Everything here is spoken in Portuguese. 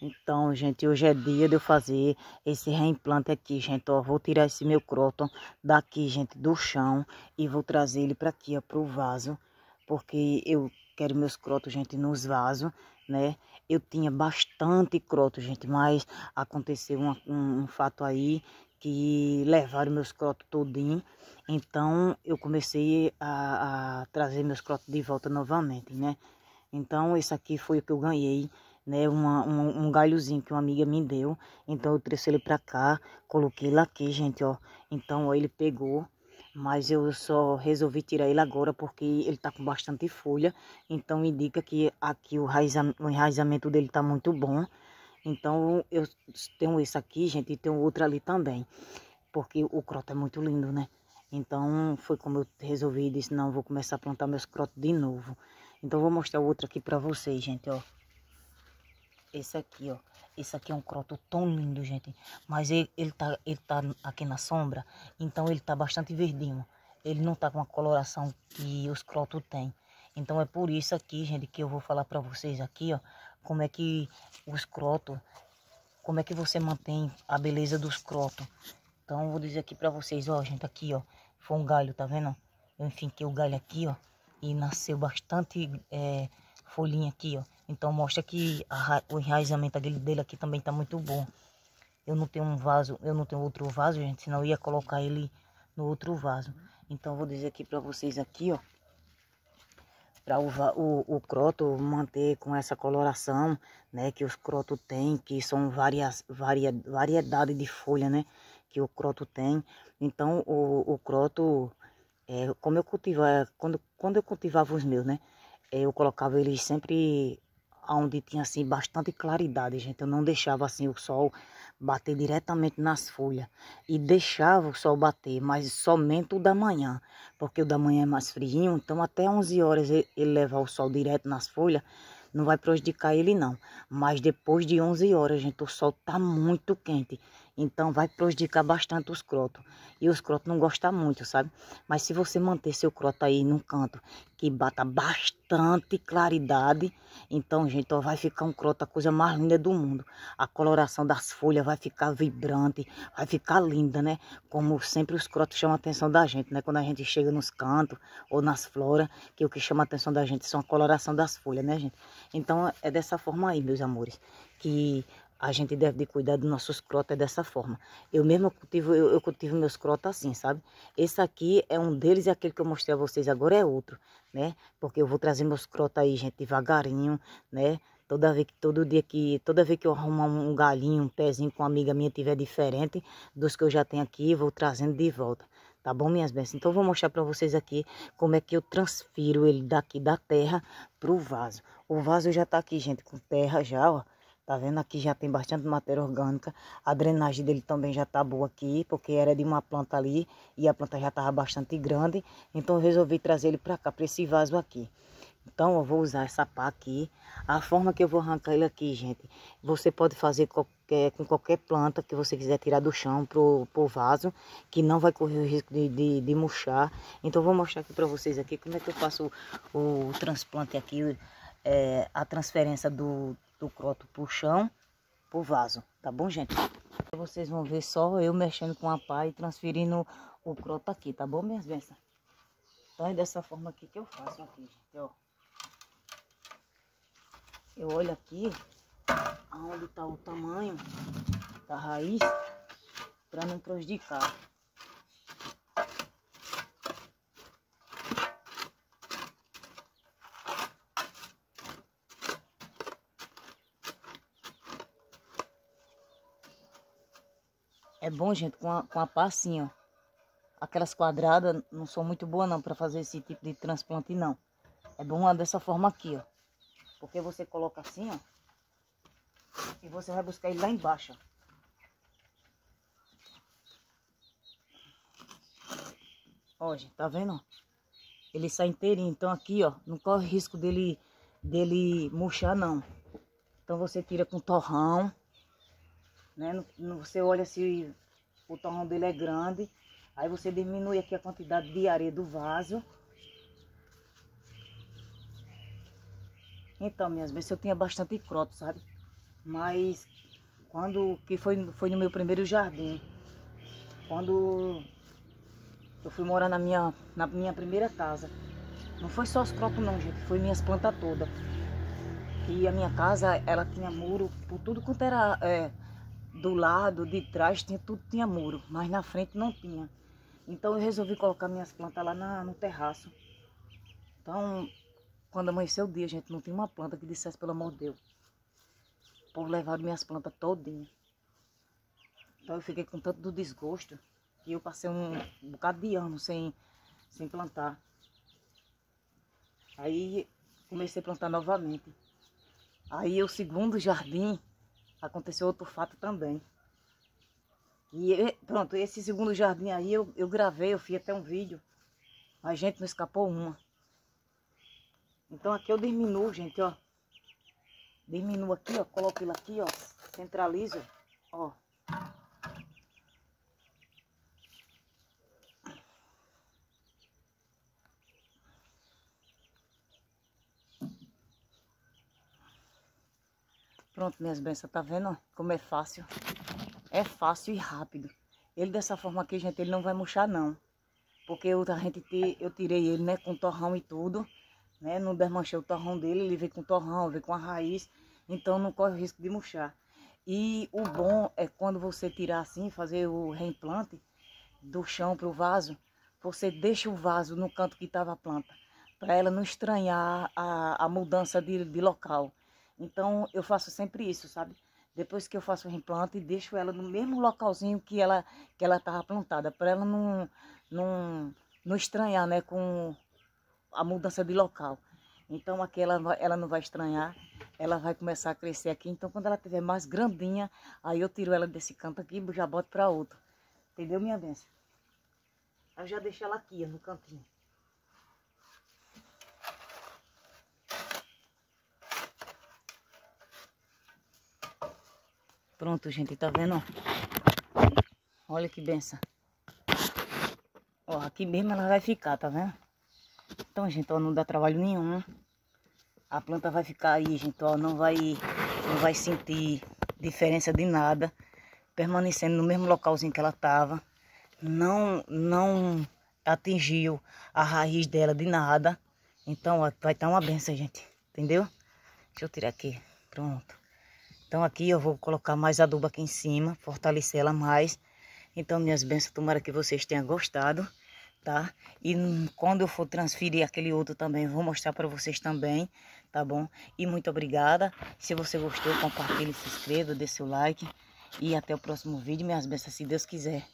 Então, gente, hoje é dia de eu fazer esse reimplante aqui, gente, ó. Vou tirar esse meu croton daqui, gente, do chão e vou trazer ele para aqui, ó, pro vaso, porque eu quero meus crotos, gente, nos vasos, né? Eu tinha bastante croto, gente, mas aconteceu um, um, fato aí que levaram meus crotos todinho. Então, eu comecei a, a trazer meus crotos de volta novamente, né? Então, esse aqui foi o que eu ganhei né, uma, um, um galhozinho que uma amiga me deu. Então eu trouxe ele pra cá, coloquei ele aqui, gente, ó. Então ó, ele pegou, mas eu só resolvi tirar ele agora porque ele tá com bastante folha. Então indica que aqui o, raiza, o enraizamento dele tá muito bom. Então eu tenho esse aqui, gente, e tenho outro ali também. Porque o croto é muito lindo, né? Então foi como eu resolvi, disse, não, vou começar a plantar meus crotos de novo. Então vou mostrar o outro aqui pra vocês, gente, ó. Esse aqui, ó. Esse aqui é um croto tão lindo, gente. Mas ele, ele, tá, ele tá aqui na sombra, então ele tá bastante verdinho. Ele não tá com a coloração que os crotos têm. Então é por isso aqui, gente, que eu vou falar pra vocês aqui, ó. Como é que os crotos... Como é que você mantém a beleza dos crotos. Então eu vou dizer aqui pra vocês, ó, gente, aqui, ó. Foi um galho, tá vendo? Eu enfinquei o galho aqui, ó. E nasceu bastante é, folhinha aqui, ó. Então mostra que a, o enraizamento dele, aqui também está muito bom. Eu não tenho um vaso, eu não tenho outro vaso, gente, senão eu ia colocar ele no outro vaso. Então vou dizer aqui para vocês aqui, ó, para o, o, o, croto manter com essa coloração, né, que os croto tem, que são várias, varia, variedade de folha, né, que o croto tem. Então o, o croto, é, como eu cultivava, quando, quando eu cultivava os meus, né, é, eu colocava eles sempre onde tinha assim bastante claridade, gente. Eu não deixava assim o sol bater diretamente nas folhas e deixava o sol bater, mas somente o da manhã, porque o da manhã é mais frio, então até 11 horas ele levar o sol direto nas folhas não vai prejudicar ele não. Mas depois de 11 horas, gente, o sol tá muito quente, então vai prejudicar bastante os crotos. E os crotos não gostam muito, sabe? Mas se você manter seu croto aí num canto que bata bastante bastante claridade. Então, gente, ó, vai ficar um croto a coisa mais linda do mundo. A coloração das folhas vai ficar vibrante, vai ficar linda, né? Como sempre os crotos chamam a atenção da gente, né? Quando a gente chega nos cantos ou nas floras, que o que chama a atenção da gente são a coloração das folhas, né, gente? Então, é dessa forma aí, meus amores, que a gente deve cuidar dos nossos crotas dessa forma. Eu mesmo cultivo, eu, eu cultivo meus crotas assim, sabe? Esse aqui é um deles e aquele que eu mostrei a vocês agora é outro, né? Porque eu vou trazer meus crotas aí, gente, devagarinho, né? Toda vez que todo dia que toda vez que eu arrumar um galinho, um pezinho com uma amiga minha tiver diferente dos que eu já tenho aqui, vou trazendo de volta. Tá bom, minhas bênçãos? Então, eu vou mostrar para vocês aqui como é que eu transfiro ele daqui da terra pro vaso. O vaso já tá aqui, gente, com terra já, ó Tá vendo? Aqui já tem bastante matéria orgânica. A drenagem dele também já tá boa aqui, porque era de uma planta ali e a planta já tava bastante grande. Então eu resolvi trazer ele para cá, para esse vaso aqui. Então eu vou usar essa pá aqui. A forma que eu vou arrancar ele aqui, gente, você pode fazer qualquer, com qualquer planta que você quiser tirar do chão pro, pro vaso, que não vai correr o risco de, de, de murchar. Então eu vou mostrar aqui para vocês aqui como é que eu faço o, o transplante aqui, é, a transferência do, do croto para o chão, para o vaso, tá bom, gente? Vocês vão ver só eu mexendo com a pá e transferindo o croto aqui, tá bom, minhas bênçãos? Então é dessa forma aqui que eu faço aqui, gente, ó. Eu olho aqui aonde tá o tamanho da raiz para não prejudicar. É bom, gente, com a, com a pá assim, ó. Aquelas quadradas não são muito boas, não, para fazer esse tipo de transplante, não. É bom uma dessa forma aqui, ó. Porque você coloca assim, ó. E você vai buscar ele lá embaixo, ó. Ó, gente, tá vendo? Ele sai inteirinho. Então aqui, ó, não corre risco dele, dele murchar, não. Então você tira com torrão. Né? Você olha se o torrão dele é grande, aí você diminui aqui a quantidade de areia do vaso. Então, minhas vezes eu tinha bastante croto, sabe? Mas quando que foi, foi no meu primeiro jardim, quando eu fui morar na minha, na minha primeira casa, não foi só os crotos não, gente, foi minhas plantas todas. E a minha casa, ela tinha muro por tudo quanto era é, do lado de trás tinha, tudo tinha muro, mas na frente não tinha. Então eu resolvi colocar minhas plantas lá na, no terraço. Então, quando amanheceu o dia, gente, não tinha uma planta que dissesse, pelo amor de Deus. Por levar minhas plantas todinhas. Então eu fiquei com tanto do desgosto que eu passei um, um bocado de ano sem, sem plantar. Aí comecei a plantar novamente. Aí o segundo jardim aconteceu outro fato também. E pronto, esse segundo jardim aí eu, eu gravei, eu fiz até um vídeo. A gente não escapou uma. Então aqui eu diminuo, gente, ó. Diminuo aqui, ó. Coloco ele aqui, ó. Centralizo, ó. Pronto, minhas bênçãos, tá vendo como é fácil? É fácil e rápido. Ele dessa forma aqui, gente, ele não vai murchar não. Porque eu, a gente te, eu tirei ele, né, com torrão e tudo, né? Não desmanchei o torrão dele, ele veio com torrão, veio com a raiz, então não corre o risco de murchar. E o bom é quando você tirar assim, fazer o reimplante do chão para o vaso, você deixa o vaso no canto que estava a planta, para ela não estranhar a, a mudança de, de local. Então eu faço sempre isso, sabe? Depois que eu faço o replante, deixo ela no mesmo localzinho que ela que ela estava plantada, para ela não, não, não estranhar, né, com a mudança de local. Então aqui ela, ela não vai estranhar, ela vai começar a crescer aqui. Então quando ela tiver mais grandinha, aí eu tiro ela desse canto aqui e já boto para outro. Entendeu, minha benção? Eu já deixo ela aqui, no cantinho. Pronto, gente, tá vendo? Olha que benção. Ó, aqui mesmo ela vai ficar, tá vendo? Então, gente, ó, não dá trabalho nenhum. A planta vai ficar aí, gente, ó, não vai, não vai sentir diferença de nada. Permanecendo no mesmo localzinho que ela tava. Não, não atingiu a raiz dela de nada. Então, ó, vai estar tá uma benção, gente. Entendeu? Deixa eu tirar aqui. Pronto. Então aqui eu vou colocar mais adubo aqui em cima, fortalecer ela mais. Então, minhas bênçãos, tomara que vocês tenham gostado, tá? E quando eu for transferir aquele outro também, vou mostrar para vocês também, tá bom? E muito obrigada. Se você gostou, compartilhe, se inscreva, dê seu like. E até o próximo vídeo, minhas bênçãos, se Deus quiser.